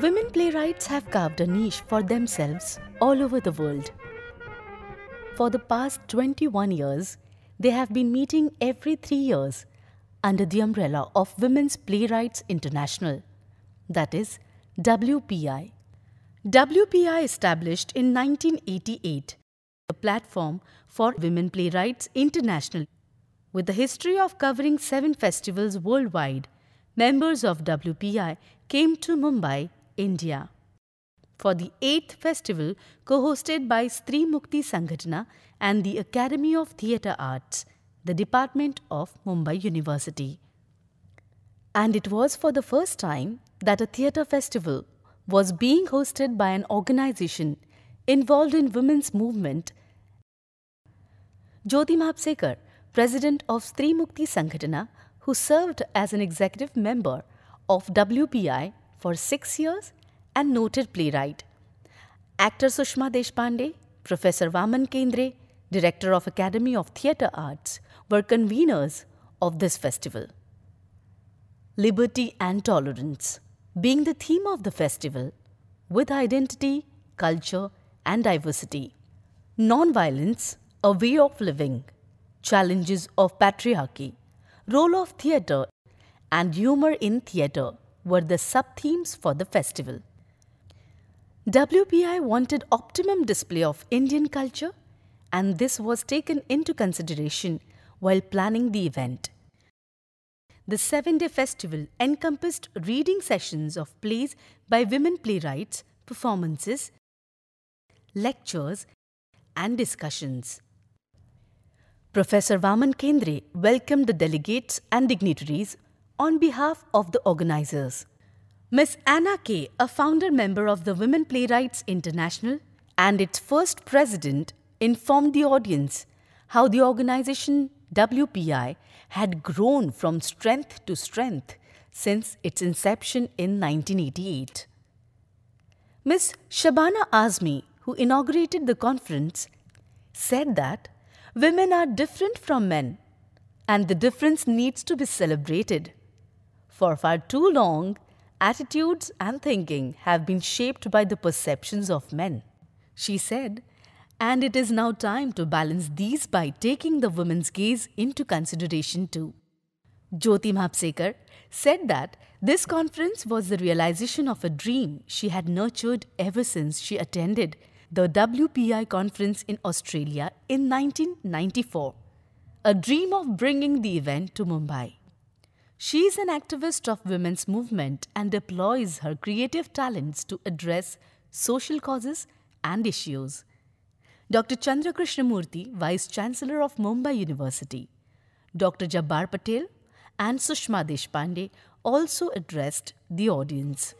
Women playwrights have carved a niche for themselves all over the world. For the past 21 years, they have been meeting every three years under the umbrella of Women's Playwrights International, that is, WPI. WPI established in 1988 a platform for Women Playwrights International. With a history of covering seven festivals worldwide, members of WPI came to Mumbai, India. For the eighth festival, co hosted by Sri Mukti Sanghatana and the Academy of Theatre Arts, the Department of Mumbai University. And it was for the first time that a theatre festival was being hosted by an organization involved in women's movement Jyoti Mahapsekar, president of Stri Mukti Sanghitana, who served as an executive member of WPI for six years and noted playwright. Actor Sushma Deshpande, Professor Vaman Kendre, Director of Academy of Theatre Arts, were conveners of this festival. Liberty and Tolerance being the theme of the festival with identity, culture and diversity. Non-violence a way of living, challenges of patriarchy, role of theatre, and humor in theatre were the sub-themes for the festival. WPI wanted optimum display of Indian culture and this was taken into consideration while planning the event. The seven-day festival encompassed reading sessions of plays by women playwrights, performances, lectures and discussions. Professor Vaman Kendre welcomed the delegates and dignitaries on behalf of the organizers. Ms. Anna Kay, a founder member of the Women Playwrights International and its first president, informed the audience how the organization WPI had grown from strength to strength since its inception in 1988. Ms. Shabana Azmi, who inaugurated the conference, said that Women are different from men, and the difference needs to be celebrated. For far too long, attitudes and thinking have been shaped by the perceptions of men. She said, and it is now time to balance these by taking the women's gaze into consideration too. Jyoti Mapsekar said that this conference was the realization of a dream she had nurtured ever since she attended the WPI conference in Australia in 1994, a dream of bringing the event to Mumbai. She is an activist of women's movement and deploys her creative talents to address social causes and issues. Dr. Chandra Vice Chancellor of Mumbai University, Dr. Jabbar Patel, and Sushma Deshpande also addressed the audience.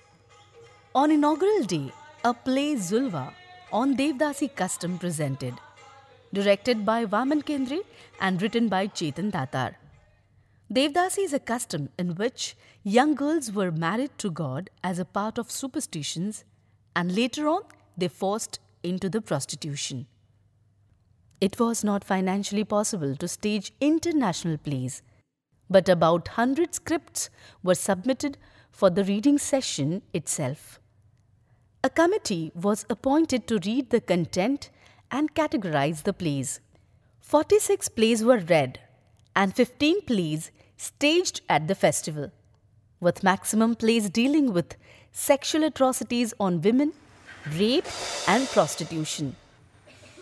On inaugural day, a play Zulva on Devdasi custom presented. Directed by Vaman Kendri and written by Chetan Datar. Devdasi is a custom in which young girls were married to God as a part of superstitions and later on they forced into the prostitution. It was not financially possible to stage international plays, but about 100 scripts were submitted for the reading session itself. A committee was appointed to read the content and categorize the plays. 46 plays were read and 15 plays staged at the festival, with maximum plays dealing with sexual atrocities on women, rape, and prostitution.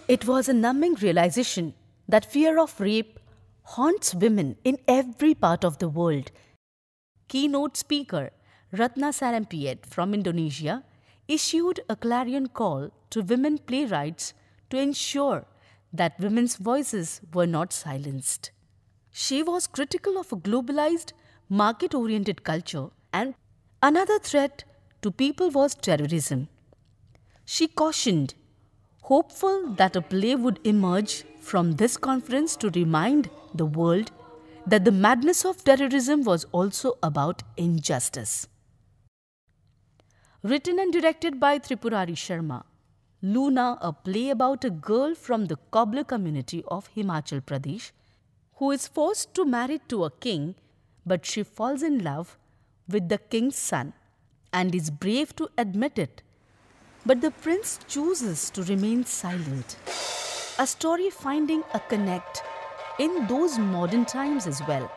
It was a numbing realization that fear of rape haunts women in every part of the world. Keynote speaker Ratna Sarampiet from Indonesia issued a clarion call to women playwrights to ensure that women's voices were not silenced. She was critical of a globalized, market oriented culture, and another threat to people was terrorism. She cautioned, hopeful that a play would emerge from this conference to remind the world that the madness of terrorism was also about injustice. Written and directed by Tripurari Sharma. Luna, a play about a girl from the cobbler community of Himachal Pradesh who is forced to marry to a king, but she falls in love with the king's son and is brave to admit it. But the prince chooses to remain silent. A story finding a connect in those modern times as well.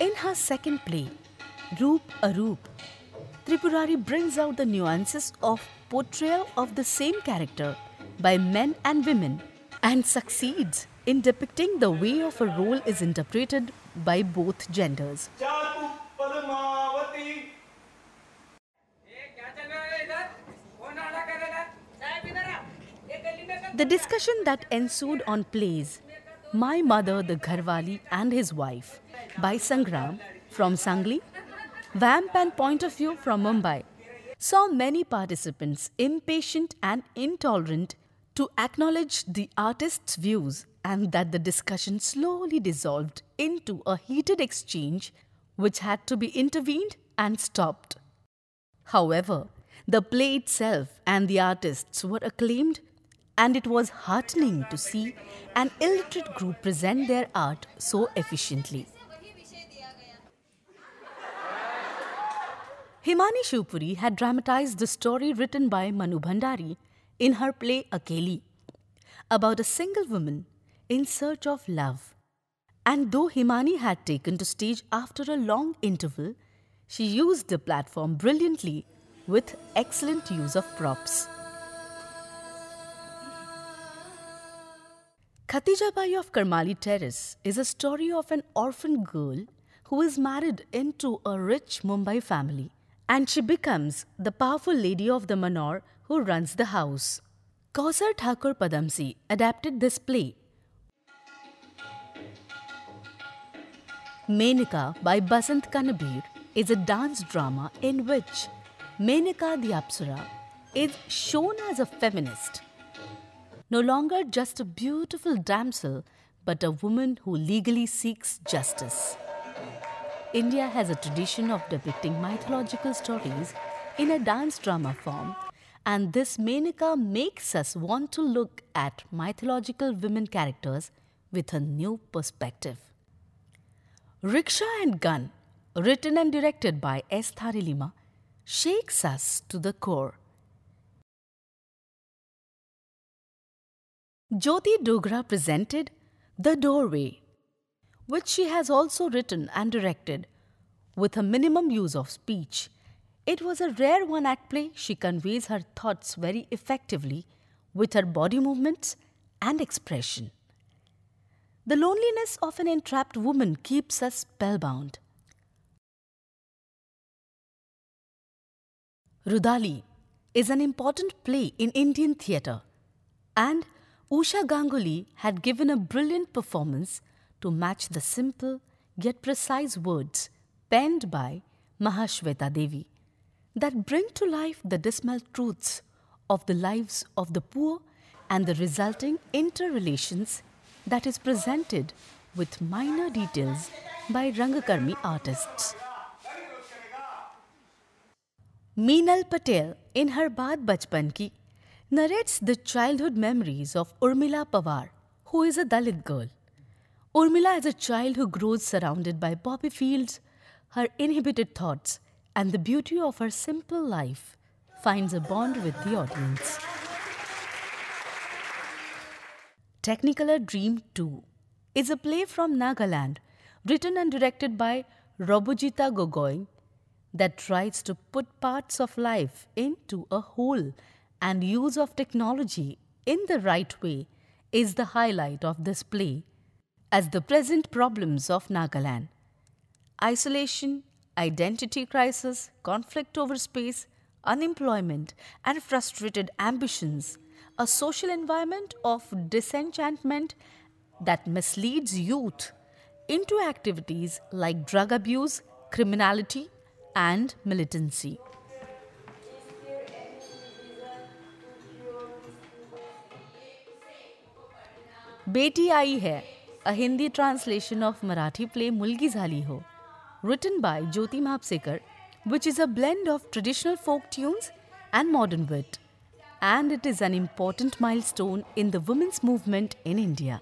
In her second play, Roop Aroop, Tripurari brings out the nuances of portrayal of the same character by men and women and succeeds in depicting the way of a role is interpreted by both genders. The discussion that ensued on plays my Mother the Gharwali and His Wife by Sangram from Sangli, Vamp and Point of View from Mumbai saw many participants impatient and intolerant to acknowledge the artist's views and that the discussion slowly dissolved into a heated exchange which had to be intervened and stopped. However, the play itself and the artists were acclaimed and it was heartening to see an illiterate group present their art so efficiently. Himani Shupuri had dramatized the story written by Manu Bhandari in her play Akeli about a single woman in search of love. And though Himani had taken to stage after a long interval, she used the platform brilliantly with excellent use of props. Khatija Bai of Karmali Terrace is a story of an orphan girl who is married into a rich Mumbai family and she becomes the powerful lady of the manor who runs the house. Kausar Thakur Padamsi adapted this play. Menika by Basant Kanabir is a dance drama in which Menika the Apsara is shown as a feminist no longer just a beautiful damsel, but a woman who legally seeks justice. India has a tradition of depicting mythological stories in a dance drama form, and this Menaka makes us want to look at mythological women characters with a new perspective. Riksha and Gun, written and directed by S. Lima, shakes us to the core. Jyoti Dogra presented The Doorway, which she has also written and directed with a minimum use of speech. It was a rare one act play. She conveys her thoughts very effectively with her body movements and expression. The loneliness of an entrapped woman keeps us spellbound. Rudali is an important play in Indian theatre and Usha Ganguly had given a brilliant performance to match the simple yet precise words penned by Mahashweta Devi that bring to life the dismal truths of the lives of the poor and the resulting interrelations that is presented with minor details by Rangakarmi artists. Meenal Patel in her Baad Bachpan Ki narrates the childhood memories of Urmila Pawar, who is a Dalit girl. Urmila is a child who grows surrounded by poppy fields, her inhibited thoughts, and the beauty of her simple life finds a bond with the audience. Technicolor Dream 2 is a play from Nagaland written and directed by Robujita Gogoi that tries to put parts of life into a whole and use of technology in the right way is the highlight of this play as the present problems of Nagaland. Isolation, identity crisis, conflict over space, unemployment, and frustrated ambitions, a social environment of disenchantment that misleads youth into activities like drug abuse, criminality, and militancy. Beti आई है a Hindi translation of Marathi play Mulgi Jhali Ho written by Jyoti Mhapsekar which is a blend of traditional folk tunes and modern wit and it is an important milestone in the women's movement in India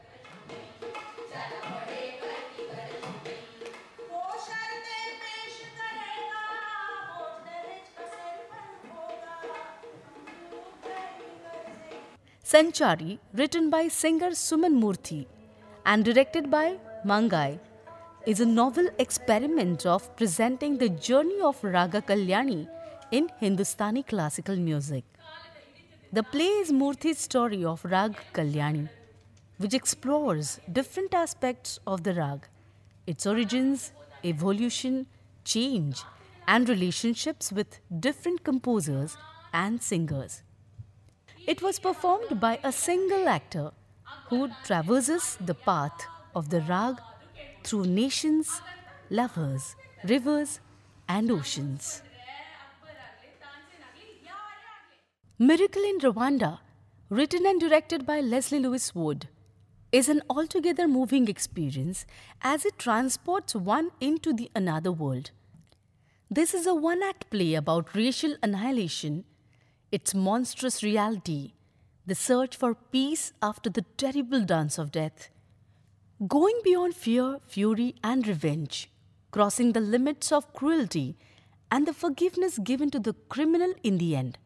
Sanchari, written by singer Suman Murthy and directed by Mangai, is a novel experiment of presenting the journey of Raga Kalyani in Hindustani classical music. The play is Murthy's story of Rag Kalyani, which explores different aspects of the rag, its origins, evolution, change, and relationships with different composers and singers. It was performed by a single actor who traverses the path of the rag through nations, lovers, rivers, and oceans. Miracle in Rwanda, written and directed by Leslie Lewis Wood, is an altogether moving experience as it transports one into the another world. This is a one act play about racial annihilation its monstrous reality, the search for peace after the terrible dance of death. Going beyond fear, fury, and revenge, crossing the limits of cruelty and the forgiveness given to the criminal in the end.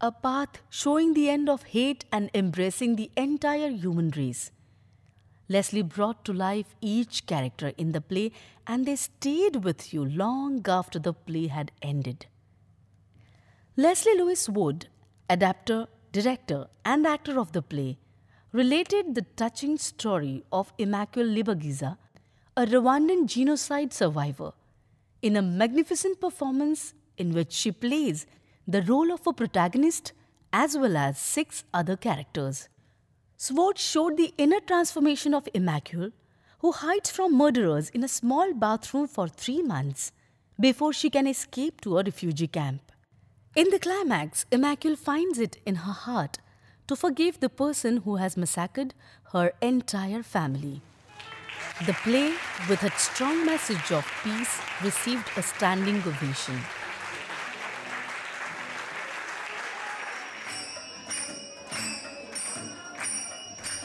A path showing the end of hate and embracing the entire human race. Leslie brought to life each character in the play and they stayed with you long after the play had ended. Leslie Lewis Wood, adapter, director, and actor of the play, related the touching story of Emmanuel Libagiza, a Rwandan genocide survivor, in a magnificent performance in which she plays the role of a protagonist as well as six other characters. Sword showed the inner transformation of Emmanuel, who hides from murderers in a small bathroom for three months before she can escape to a refugee camp. In the climax, Immaculate finds it in her heart to forgive the person who has massacred her entire family. The play, with its strong message of peace, received a standing ovation.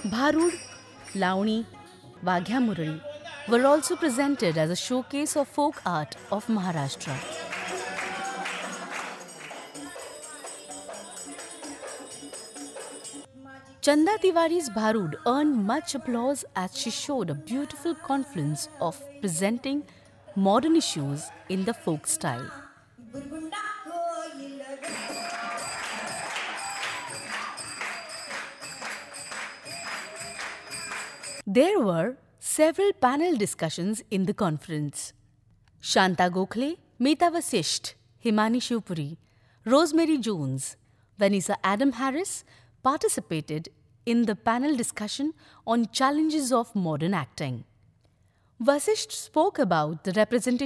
Bharud, Launi, Vaghya Murali were also presented as a showcase of folk art of Maharashtra. Chanda Tiwari's Bharud earned much applause as she showed a beautiful confluence of presenting modern issues in the folk style. There were several panel discussions in the conference. Shanta Gokhale, Meeta Vasisht, Himani Shupuri, Rosemary Jones, Vanessa Adam Harris, participated in the panel discussion on challenges of modern acting. Vasisht spoke about the representation